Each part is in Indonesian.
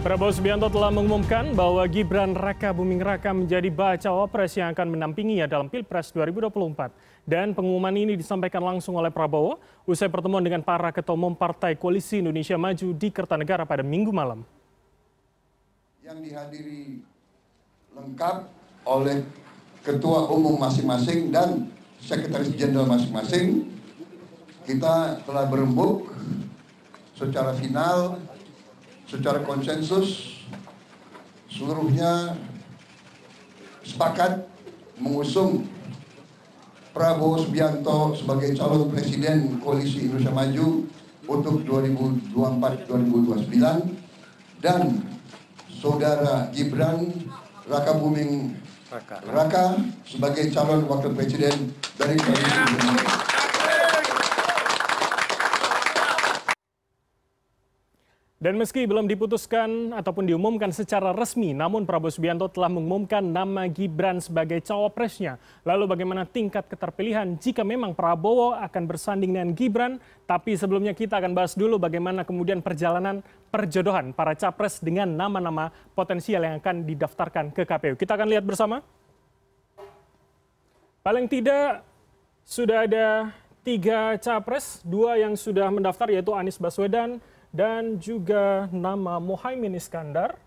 Prabowo Subianto telah mengumumkan bahwa Gibran Raka Buming Raka menjadi bacawa pres yang akan menampinginya dalam Pilpres 2024. Dan pengumuman ini disampaikan langsung oleh Prabowo usai pertemuan dengan para ketua umum Partai Koalisi Indonesia Maju di Kertanegara pada Minggu malam. Yang dihadiri lengkap oleh ketua umum masing-masing dan sekretaris jenderal masing-masing, kita telah berembuk secara final secara konsensus seluruhnya sepakat mengusung Prabowo Subianto sebagai calon presiden Koalisi Indonesia Maju untuk 2024-2029 dan saudara Gibran Raka Buming Raka sebagai calon wakil presiden dari Koalisi Indonesia Maju. Dan meski belum diputuskan ataupun diumumkan secara resmi, namun Prabowo Subianto telah mengumumkan nama Gibran sebagai cawapresnya. Lalu bagaimana tingkat keterpilihan jika memang Prabowo akan bersanding dengan Gibran? Tapi sebelumnya kita akan bahas dulu bagaimana kemudian perjalanan perjodohan para capres dengan nama-nama potensial yang akan didaftarkan ke KPU. Kita akan lihat bersama. Paling tidak sudah ada tiga capres, dua yang sudah mendaftar yaitu Anies Baswedan, dan juga nama Mohaimin Iskandar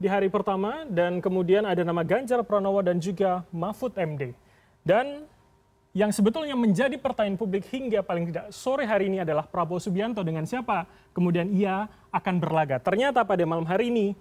di hari pertama dan kemudian ada nama Ganjar Pranowo dan juga Mahfud MD. Dan yang sebetulnya menjadi pertanyaan publik hingga paling tidak sore hari ini adalah Prabowo Subianto dengan siapa kemudian ia akan berlaga. Ternyata pada malam hari ini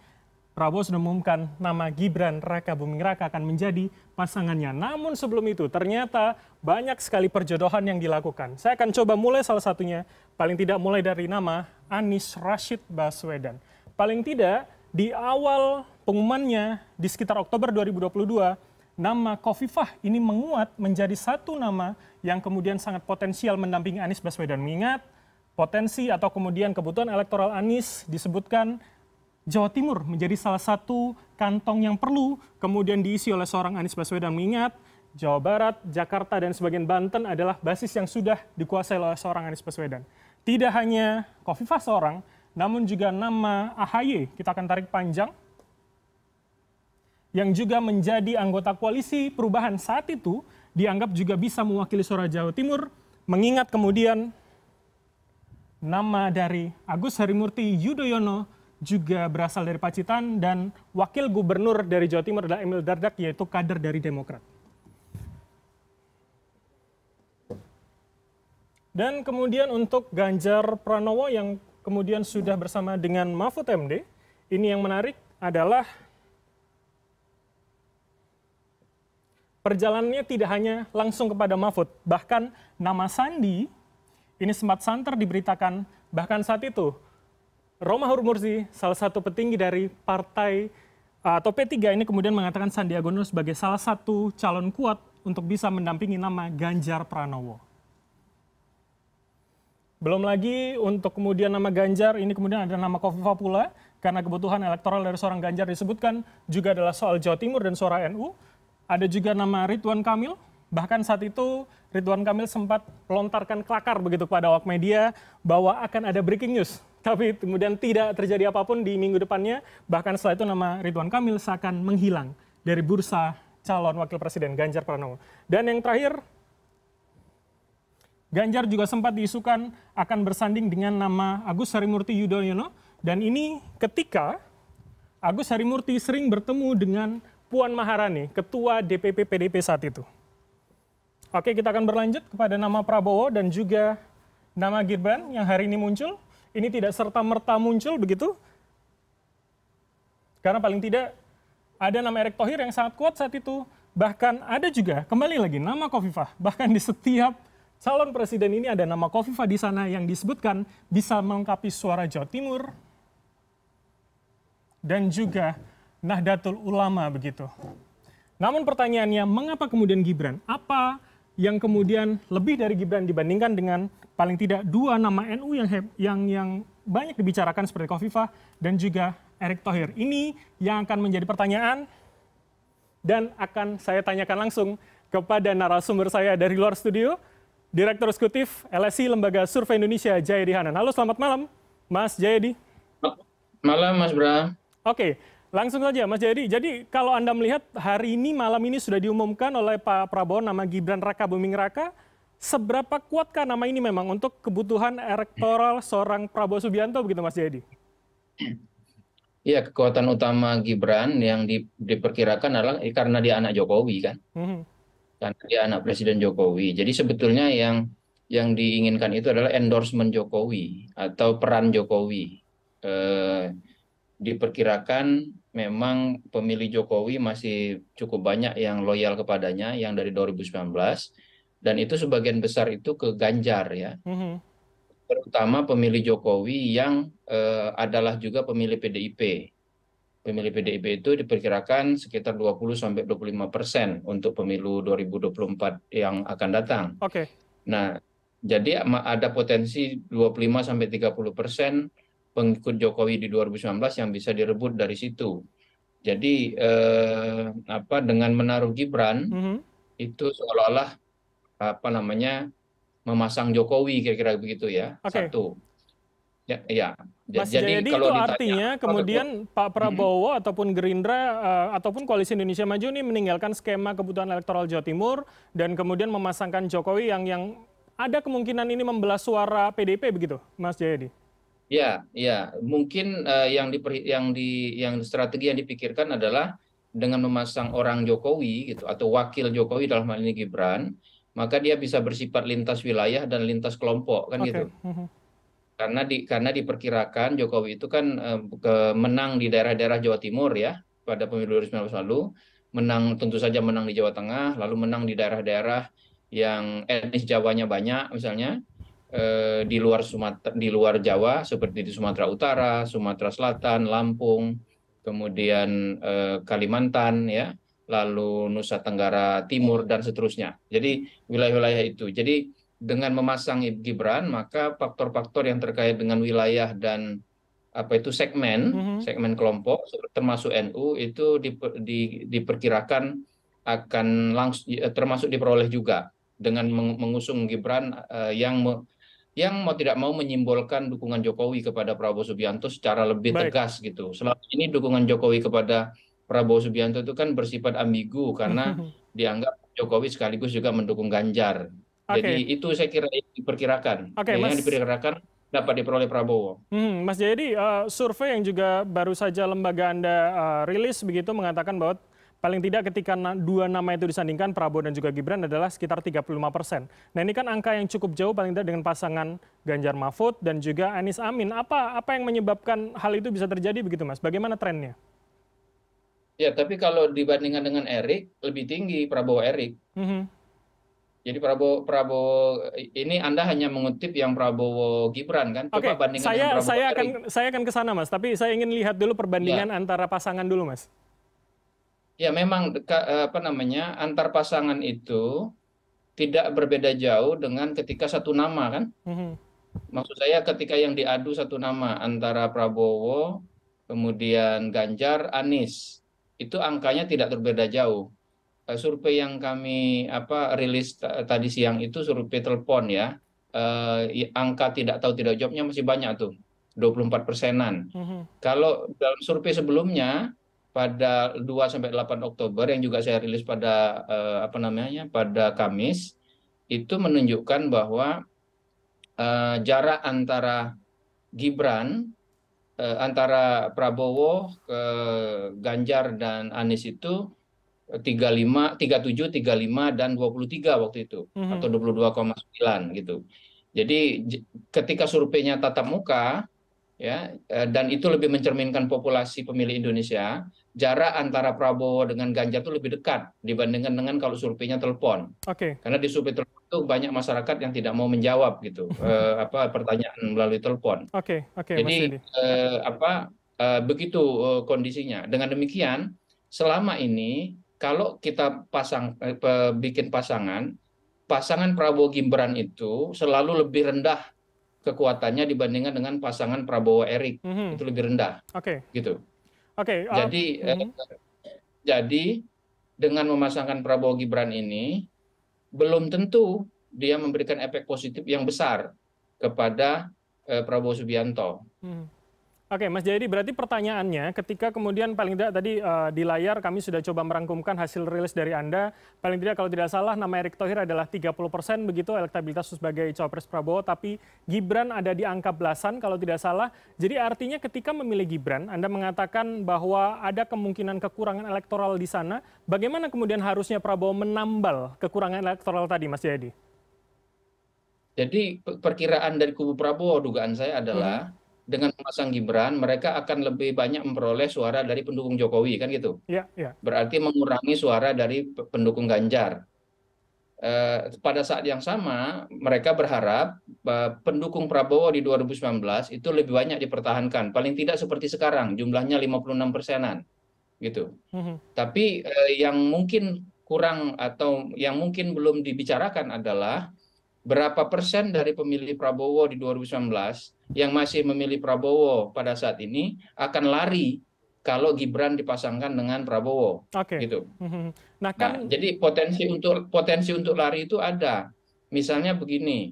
Prabowo sudah mengumumkan nama Gibran Raka Buming Raka akan menjadi pasangannya. Namun sebelum itu ternyata banyak sekali perjodohan yang dilakukan. Saya akan coba mulai salah satunya, paling tidak mulai dari nama Anis Rashid Baswedan. Paling tidak di awal pengumumannya di sekitar Oktober 2022, nama Kofifah ini menguat menjadi satu nama yang kemudian sangat potensial mendampingi Anis Baswedan. Mengingat potensi atau kemudian kebutuhan elektoral Anis disebutkan Jawa Timur menjadi salah satu kantong yang perlu kemudian diisi oleh seorang Anies Baswedan mengingat Jawa Barat, Jakarta, dan sebagian Banten adalah basis yang sudah dikuasai oleh seorang Anies Baswedan. Tidak hanya Kofifah seorang, namun juga nama AHY, kita akan tarik panjang, yang juga menjadi anggota koalisi perubahan saat itu, dianggap juga bisa mewakili suara Jawa Timur, mengingat kemudian nama dari Agus Harimurti Yudhoyono juga berasal dari Pacitan dan wakil gubernur dari Jawa Timur adalah Emil Dardak yaitu kader dari Demokrat. Dan kemudian untuk Ganjar Pranowo yang kemudian sudah bersama dengan Mahfud MD, ini yang menarik adalah perjalanannya tidak hanya langsung kepada Mahfud, bahkan nama Sandi ini sempat santer diberitakan bahkan saat itu Roma Hurmusi, salah satu petinggi dari partai eh, atau P3 ini kemudian mengatakan Sandiaga Uno sebagai salah satu calon kuat untuk bisa mendampingi nama Ganjar Pranowo. Belum lagi untuk kemudian nama Ganjar, ini kemudian ada nama Kofifa pula, karena kebutuhan elektoral dari seorang Ganjar disebutkan juga adalah soal Jawa Timur dan suara NU. Ada juga nama Ridwan Kamil, bahkan saat itu Ridwan Kamil sempat melontarkan kelakar begitu kepada awak media bahwa akan ada breaking news tapi kemudian tidak terjadi apapun di minggu depannya. Bahkan setelah itu nama Ridwan Kamil seakan menghilang dari bursa calon wakil presiden Ganjar Pranowo. Dan yang terakhir, Ganjar juga sempat diisukan akan bersanding dengan nama Agus Harimurti Yudhoyono. Dan ini ketika Agus Harimurti sering bertemu dengan Puan Maharani, ketua DPP PDP saat itu. Oke, kita akan berlanjut kepada nama Prabowo dan juga nama Gibran yang hari ini muncul ini tidak serta-merta muncul begitu? Karena paling tidak ada nama Erick Thohir yang sangat kuat saat itu. Bahkan ada juga, kembali lagi, nama Kofifah. Bahkan di setiap calon presiden ini ada nama Kofifah di sana yang disebutkan bisa melengkapi suara Jawa Timur. Dan juga Nahdlatul Ulama begitu. Namun pertanyaannya, mengapa kemudian Gibran? Apa yang kemudian lebih dari Gibran dibandingkan dengan paling tidak dua nama NU yang yang yang banyak dibicarakan seperti Kofifa dan juga Erick Thohir. Ini yang akan menjadi pertanyaan dan akan saya tanyakan langsung kepada narasumber saya dari luar studio, Direktur Eksekutif LSI Lembaga Survei Indonesia Jayadi Hanan. Halo, selamat malam, Mas Jayadi. Malam, Mas Bram. Oke, Langsung saja Mas Jadi, jadi kalau Anda melihat hari ini malam ini sudah diumumkan oleh Pak Prabowo nama Gibran Raka Buming Raka, seberapa kuatkah nama ini memang untuk kebutuhan elektoral seorang Prabowo Subianto begitu Mas Jadi? Iya, kekuatan utama Gibran yang di, diperkirakan adalah eh, karena dia anak Jokowi kan. Mm-hmm. Karena dia anak Presiden Jokowi. Jadi sebetulnya yang yang diinginkan itu adalah endorsement Jokowi atau peran Jokowi. Eh, diperkirakan memang pemilih Jokowi masih cukup banyak yang loyal kepadanya yang dari 2019 dan itu sebagian besar itu ke Ganjar ya. Mm-hmm. Terutama pemilih Jokowi yang eh, adalah juga pemilih PDIP. Pemilih PDIP itu diperkirakan sekitar 20 sampai 25 persen untuk pemilu 2024 yang akan datang. Oke. Okay. Nah, jadi ada potensi 25 sampai 30 persen pengikut Jokowi di 2019 yang bisa direbut dari situ. Jadi eh, apa dengan menaruh Gibran mm -hmm. itu seolah-olah apa namanya memasang Jokowi kira-kira begitu ya. Okay. Satu. Ya, ya. Mas jadi Jayadi kalau itu ditanya, artinya kemudian Pak mhm. Prabowo hmm. ataupun Gerindra uh, ataupun koalisi Indonesia Maju ini meninggalkan skema kebutuhan elektoral Jawa Timur dan kemudian memasangkan Jokowi yang yang ada kemungkinan ini membelah suara PDP begitu, Mas Jayadi? Ya, ya, mungkin uh, yang di yang di yang strategi yang dipikirkan adalah dengan memasang orang Jokowi gitu atau wakil Jokowi dalam hal ini Gibran, maka dia bisa bersifat lintas wilayah dan lintas kelompok kan okay. gitu. Mhm. Karena di karena diperkirakan Jokowi itu kan uh, ke, menang di daerah-daerah Jawa Timur ya pada pemilu 2019 lalu, menang tentu saja menang di Jawa Tengah, lalu menang di daerah-daerah yang etnis Jawanya banyak misalnya Eh, di luar Sumatera, di luar Jawa seperti di Sumatera Utara, Sumatera Selatan, Lampung, kemudian eh, Kalimantan ya, lalu Nusa Tenggara Timur dan seterusnya. Jadi wilayah-wilayah itu. Jadi dengan memasang Gibran maka faktor-faktor yang terkait dengan wilayah dan apa itu segmen mm -hmm. segmen kelompok termasuk NU itu di, di, diperkirakan akan langsung eh, termasuk diperoleh juga dengan mengusung Gibran yang yang mau tidak mau menyimbolkan dukungan Jokowi kepada Prabowo Subianto secara lebih Baik. tegas gitu. Selama ini dukungan Jokowi kepada Prabowo Subianto itu kan bersifat ambigu karena dianggap Jokowi sekaligus juga mendukung Ganjar. Okay. Jadi itu saya kira diperkirakan. Okay, ya, mas... Yang diperkirakan dapat diperoleh Prabowo. Hmm, mas Jayadi, uh, survei yang juga baru saja lembaga Anda uh, rilis begitu mengatakan bahwa paling tidak ketika dua nama itu disandingkan Prabowo dan juga Gibran adalah sekitar 35 persen. Nah ini kan angka yang cukup jauh paling tidak dengan pasangan Ganjar Mahfud dan juga Anies Amin. Apa apa yang menyebabkan hal itu bisa terjadi begitu mas? Bagaimana trennya? Ya tapi kalau dibandingkan dengan Erik lebih tinggi Prabowo Erik. Mm -hmm. Jadi Prabowo Prabowo ini Anda hanya mengutip yang Prabowo Gibran kan? Oke. okay. saya, saya akan saya akan ke sana Mas, tapi saya ingin lihat dulu perbandingan ya. antara pasangan dulu Mas ya memang eh, apa namanya antar pasangan itu tidak berbeda jauh dengan ketika satu nama kan. Mm-hmm. Maksud saya ketika yang diadu satu nama antara Prabowo, kemudian Ganjar, Anies, itu angkanya tidak berbeda jauh. Eh, survei yang kami apa rilis tadi siang itu survei telepon ya. eh, angka tidak tahu tidak jawabnya masih banyak tuh. 24 persenan. Mm-hmm. Kalau dalam survei sebelumnya pada 2 sampai 8 Oktober yang juga saya rilis pada uh, apa namanya pada Kamis itu menunjukkan bahwa uh, jarak antara Gibran uh, antara Prabowo ke Ganjar dan Anies itu 35 37 35 dan 23 waktu itu mm -hmm. atau 22,9 gitu. Jadi ketika surveinya tatap muka ya eh, dan itu lebih mencerminkan populasi pemilih Indonesia jarak antara Prabowo dengan Ganjar itu lebih dekat dibandingkan dengan kalau surveinya telepon okay. karena di survei telepon itu banyak masyarakat yang tidak mau menjawab gitu eh, apa pertanyaan melalui telepon okay, okay, jadi eh, apa begitu kondisinya dengan demikian selama ini kalau kita pasang bikin pasangan pasangan Prabowo Gibran itu selalu lebih rendah kekuatannya dibandingkan dengan pasangan Prabowo Erik mm -hmm. itu lebih rendah. Oke. Okay. Gitu. Oke. Okay, uh, eh, jadi mm -hmm. eh, mhm. jadi dengan memasangkan Prabowo Gibran ini belum tentu dia memberikan efek positif yang besar kepada eh, Prabowo Subianto. Mm -hmm. Oke, Mas Jayadi, berarti pertanyaannya ketika kemudian paling tidak tadi uh, di layar kami sudah coba merangkumkan hasil rilis dari Anda, paling tidak kalau tidak salah nama Erick Thohir adalah 30 persen begitu elektabilitas sebagai cawapres Prabowo, tapi Gibran ada di angka belasan kalau tidak salah. Jadi artinya ketika memilih Gibran, Anda mengatakan bahwa ada kemungkinan kekurangan elektoral di sana. Bagaimana kemudian harusnya Prabowo menambal kekurangan elektoral tadi, Mas Jayadi? Jadi perkiraan dari kubu Prabowo, dugaan saya adalah... Hmm dengan memasang Gibran mereka akan lebih banyak memperoleh suara dari pendukung Jokowi kan gitu. Ya, ya. Berarti mengurangi suara dari pendukung Ganjar. Eh, pada saat yang sama mereka berharap eh, pendukung Prabowo di 2019 itu lebih banyak dipertahankan, paling tidak seperti sekarang jumlahnya 56 persenan gitu. Mm -hmm. Tapi eh, yang mungkin kurang atau yang mungkin belum dibicarakan adalah berapa persen dari pemilih Prabowo di 2019 yang masih memilih Prabowo pada saat ini akan lari kalau Gibran dipasangkan dengan Prabowo. Oke. Okay. Gitu. Mhm. Nah, nah, kan nah, jadi potensi untuk potensi untuk lari itu ada. Misalnya begini,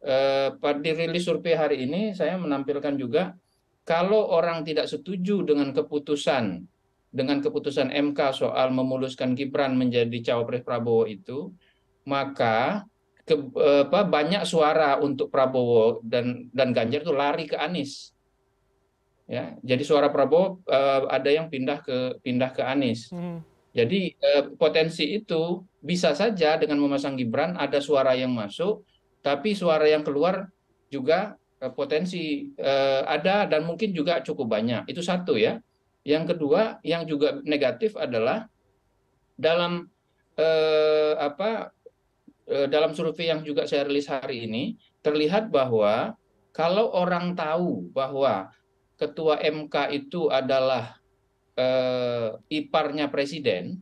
eh, pada rilis survei hari ini saya menampilkan juga kalau orang tidak setuju dengan keputusan dengan keputusan MK soal memuluskan Gibran menjadi cawapres Prabowo itu, maka banyak suara untuk Prabowo dan dan Ganjar itu lari ke Anies. Ya, jadi suara Prabowo uh, ada yang pindah ke pindah ke Anies. Hmm. Jadi uh, potensi itu bisa saja dengan memasang Gibran ada suara yang masuk, tapi suara yang keluar juga uh, potensi uh, ada dan mungkin juga cukup banyak. Itu satu ya. Yang kedua yang juga negatif adalah dalam uh, apa Eh, dalam survei yang juga saya rilis hari ini terlihat bahwa kalau orang tahu bahwa ketua MK itu adalah eh, iparnya presiden,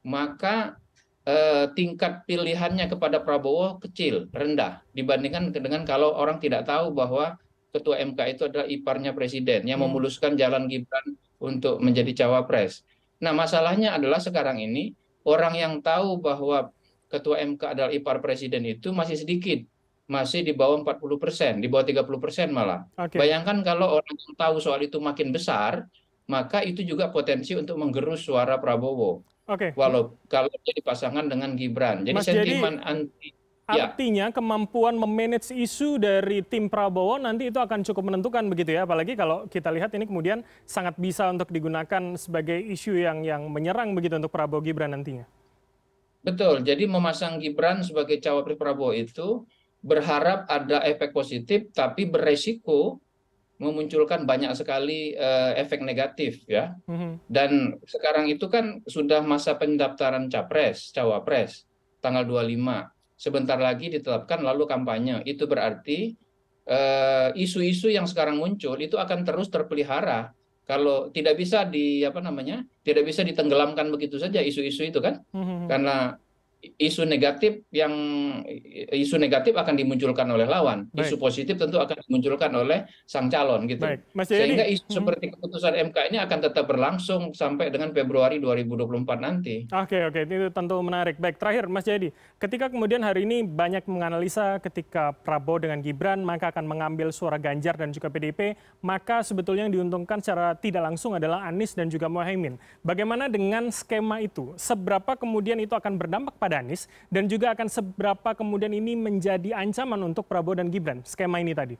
maka eh, tingkat pilihannya kepada Prabowo kecil, rendah dibandingkan dengan kalau orang tidak tahu bahwa ketua MK itu adalah iparnya presiden yang hmm. memuluskan jalan Gibran untuk menjadi cawapres. Nah, masalahnya adalah sekarang ini orang yang tahu bahwa ketua MK adalah ipar presiden itu masih sedikit masih di bawah 40 persen, di bawah 30 persen malah. Okay. Bayangkan kalau orang yang tahu soal itu makin besar, maka itu juga potensi untuk menggerus suara Prabowo. Oke. Okay. Walau kalau jadi pasangan dengan Gibran. Jadi Mas sentimen jadi, anti ya. Artinya ya. kemampuan memanage isu dari tim Prabowo nanti itu akan cukup menentukan begitu ya, apalagi kalau kita lihat ini kemudian sangat bisa untuk digunakan sebagai isu yang yang menyerang begitu untuk Prabowo Gibran nantinya. Betul, jadi memasang Gibran sebagai cawapres Prabowo itu berharap ada efek positif, tapi beresiko memunculkan banyak sekali uh, efek negatif ya. Mm-hmm. Dan sekarang itu kan sudah masa pendaftaran capres, cawapres, tanggal 25. Sebentar lagi ditetapkan lalu kampanye. Itu berarti eh, isu-isu uh, isu -isu yang sekarang muncul itu akan terus terpelihara kalau tidak bisa di apa namanya tidak bisa ditenggelamkan begitu saja isu isu itu kan hmm, hmm, hmm. karena isu negatif yang isu negatif akan dimunculkan oleh lawan isu positif tentu akan dimunculkan oleh sang calon gitu sehingga isu hmm. seperti keputusan mk ini akan tetap berlangsung sampai dengan Februari 2024 nanti oke oke itu tentu menarik baik terakhir Mas Jadi ketika kemudian hari ini banyak menganalisa ketika Prabowo dengan Gibran maka akan mengambil suara Ganjar dan juga PDIP maka sebetulnya yang diuntungkan secara tidak langsung adalah Anies dan juga Mohaimin bagaimana dengan skema itu seberapa kemudian itu akan berdampak pada kepada Anies dan juga akan seberapa kemudian ini menjadi ancaman untuk Prabowo dan Gibran skema ini tadi?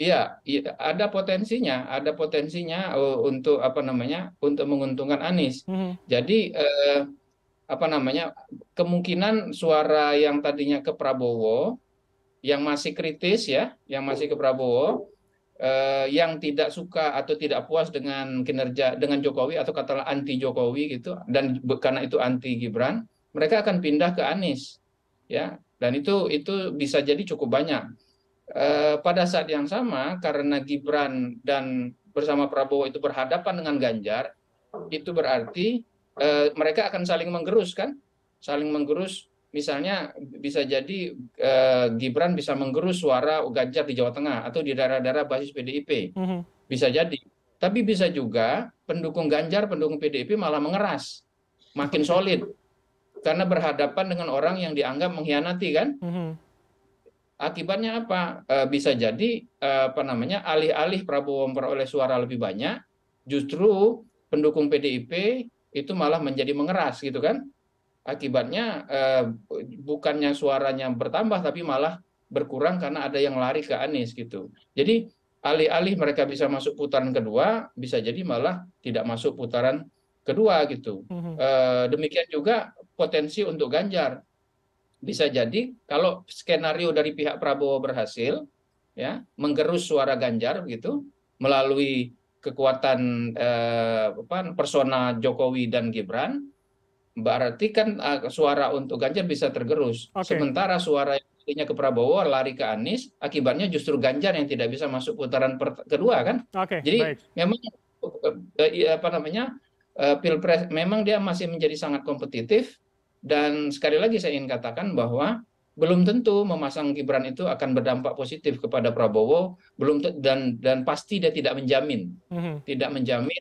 Iya, iya ada potensinya, ada potensinya eh, untuk apa namanya, untuk menguntungkan Anies. Mm-hmm. Jadi eh, apa namanya, kemungkinan suara yang tadinya ke Prabowo, yang masih kritis ya, yang masih ke Prabowo, eh, yang tidak suka atau tidak puas dengan kinerja dengan Jokowi atau katalah anti Jokowi gitu, dan karena itu anti Gibran, mereka akan pindah ke Anies ya dan itu itu bisa jadi cukup banyak e, pada saat yang sama karena Gibran dan bersama Prabowo itu berhadapan dengan Ganjar itu berarti e, mereka akan saling menggerus kan saling menggerus misalnya bisa jadi e, Gibran bisa menggerus suara Ganjar di Jawa Tengah atau di daerah-daerah basis PDIP mm-hmm. bisa jadi tapi bisa juga pendukung Ganjar pendukung PDIP malah mengeras makin solid karena berhadapan dengan orang yang dianggap mengkhianati kan mm-hmm. akibatnya apa e, bisa jadi e, apa namanya alih-alih Prabowo memperoleh suara lebih banyak justru pendukung PDIP itu malah menjadi mengeras gitu kan akibatnya e, bukannya suaranya bertambah tapi malah berkurang karena ada yang lari ke Anies gitu jadi alih-alih mereka bisa masuk putaran kedua, bisa jadi malah tidak masuk putaran kedua gitu. Mm -hmm. e, demikian juga potensi untuk Ganjar. Bisa jadi kalau skenario dari pihak Prabowo berhasil, ya menggerus suara Ganjar gitu melalui kekuatan eh, persona Jokowi dan Gibran, berarti kan uh, suara untuk Ganjar bisa tergerus. Okay. Sementara suara yang tadinya ke Prabowo lari ke Anies, akibatnya justru Ganjar yang tidak bisa masuk putaran kedua kan. Okay, Jadi baik. memang eh, eh, apa namanya pilpres memang dia masih menjadi sangat kompetitif dan sekali lagi saya ingin katakan bahwa belum tentu memasang gibran itu akan berdampak positif kepada prabowo belum dan pasti dia tidak menjamin mhm. tidak menjamin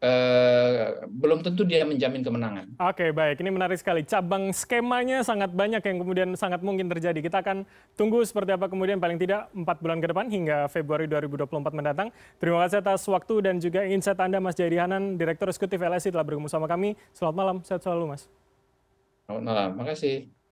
eh, belum tentu dia menjamin kemenangan. Oke, baik. Ini menarik sekali. Cabang skemanya sangat banyak yang kemudian sangat mungkin terjadi. Kita akan tunggu seperti apa kemudian paling tidak empat bulan ke depan hingga Februari 2024 mendatang. Terima kasih atas waktu dan juga insight Anda Mas Jari Hanan, Direktur Eksekutif LSI telah bergabung sama kami. Selamat malam, sehat selalu Mas selamat malam makasih